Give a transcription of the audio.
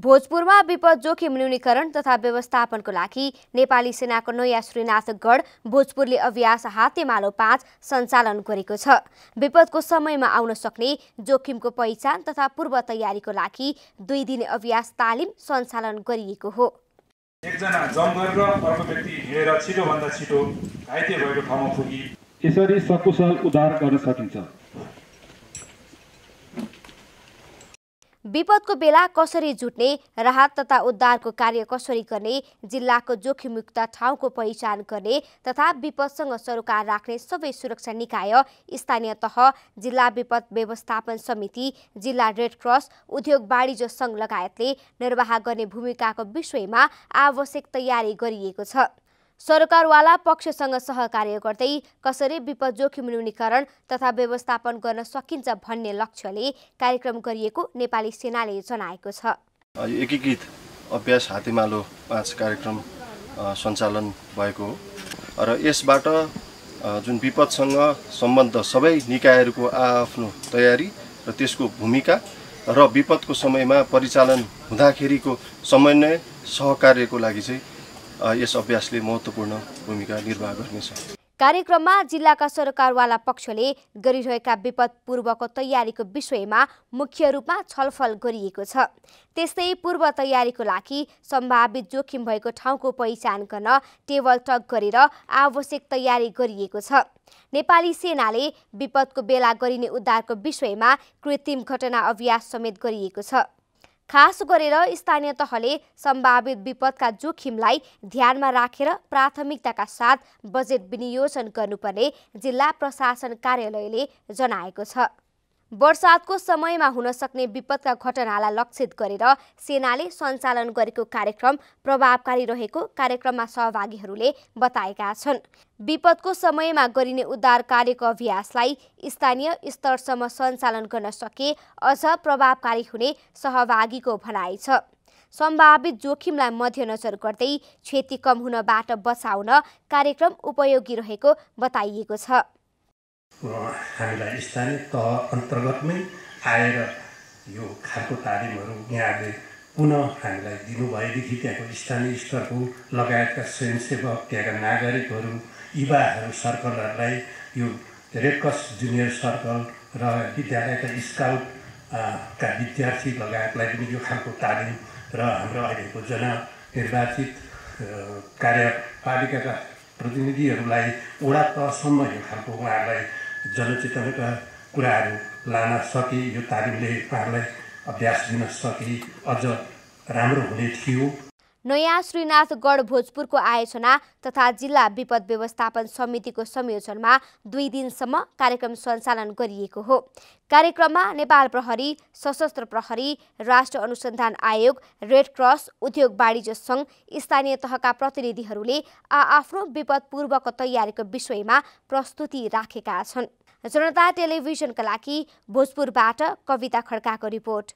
भोजपुरमा विपद जोखिम न्यूनीकरण तथा व्यवस्थापनको लागि नेपाली सेनाको नयाँ श्रीनाथगढ भोजपुरले अभ्यास हातेमालो पाँच सञ्चालन गरेको छ विपदको समयमा आउन सक्ने जोखिमको पहिचान तथा पूर्व तयारीको लागि दुई दिने अभ्यास तालिम सञ्चालन गरिएको हो एकजना जम गरेर अर्को व्यक्ति हिँडेर छिटोभन्दा छिटो घाइते भएको ठाउँमा पुगी यसरी सकुशल उद्धार गर्न सकिन्छ विपदको बेला कसरी जुट्ने राहत तथा उद्धारको कार्य कसरी गर्ने जिल्लाको जोखिमयुक्त ठाउँको पहिचान गर्ने तथा विपदसँग सरोकार राख्ने सबै सुरक्षा निकाय स्थानीय तह जिल्ला विपद व्यवस्थापन समिति जिल्ला रेड क्रस उद्योग वाणिज्य सङ्घ लगायतले निर्वाह गर्ने भूमिकाको विषयमा आवश्यक तयारी गरिएको छ सरकारवाला पक्षसँग सहकार्य गर्दै कसरी विपद जोखिम न्यूनीकरण तथा व्यवस्थापन गर्न सकिन्छ भन्ने लक्ष्यले कार्यक्रम गरिएको नेपाली सेनाले जनाएको छ एकीकृत अभ्यास हातेमालो पाँच कार्यक्रम सञ्चालन भएको हो र यसबाट जुन विपदसँग सम्बन्ध सबै निकायहरूको आआफ्नो तयारी र त्यसको भूमिका र विपदको समयमा परिचालन हुँदाखेरिको समन्वय सहकार्यको लागि चाहिँ यस अभ्यासले महत्त्वपूर्ण भूमिका निर्वाह गर्नेछ कार्यक्रममा जिल्लाका सरकारवाला पक्षले गरिरहेका विपद पूर्वको तयारीको विषयमा मुख्य रूपमा छलफल गरिएको छ त्यस्तै पूर्व तयारीको लागि सम्भावित जोखिम भएको ठाउँको पहिचान गर्न टेबल टक गरेर आवश्यक तयारी गरिएको छ नेपाली सेनाले विपदको बेला गरिने उद्धारको विषयमा कृत्रिम घटना अभ्यास समेत गरिएको छ खास गरेर स्थानीय तहले सम्भावित विपदका जोखिमलाई ध्यानमा राखेर प्राथमिकताका साथ बजेट विनियोजन गर्नुपर्ने जिल्ला प्रशासन कार्यालयले जनाएको छ वर्षातको समयमा हुन सक्ने विपदका घटनालाई लक्षित गरेर सेनाले सञ्चालन गरेको कार्यक्रम प्रभावकारी रहेको कार्यक्रममा सहभागीहरूले बताएका छन् विपदको समयमा गरिने उद्धार कार्यको अभ्यासलाई स्थानीय स्तरसम्म सञ्चालन गर्न सके अझ प्रभावकारी हुने सहभागीको भनाइ छ सम्भावित जोखिमलाई मध्यनजर गर्दै क्षति कम हुनबाट बचाउन कार्यक्रम उपयोगी रहेको बताइएको छ हामीलाई स्थानीय तह अन्तर्गतमै आएर यो खालको तालिमहरू यहाँले पुनः हामीलाई दिनुभएदेखि त्यहाँको स्थानीय स्तरको लगायतका स्वयंसेवक त्यहाँका नागरिकहरू युवाहरू सर्कलहरूलाई यो रेड जुनियर सर्कल र विद्यालयका स्काउट का विद्यार्थी लगायतलाई पनि यो खालको तालिम र हाम्रो अहिलेको जननिर्वाचित कार्यपालिकाका प्रतिनिधिहरूलाई वडा तहसम्म यो खालको उहाँहरूलाई जनचेतनाका कुराहरू लान सके यो तालिमले उहाँहरूलाई अभ्यास दिन सके अझ राम्रो हुने थियो नयाँ श्रीनाथगढ भोजपुरको आयोजना तथा जिल्ला विपद व्यवस्थापन समितिको संयोजनमा दुई दिनसम्म कार्यक्रम सञ्चालन गरिएको हो कार्यक्रममा नेपाल प्रहरी सशस्त्र प्रहरी राष्ट्र अनुसन्धान आयोग रेड क्रस उद्योग वाणिज्य सङ्घ स्थानीय तहका प्रतिनिधिहरूले आआफ्नो विपदपूर्वको तयारीको विषयमा प्रस्तुति राखेका छन् जनता टेलिभिजनका लागि भोजपुरबाट कविता खड्काको रिपोर्ट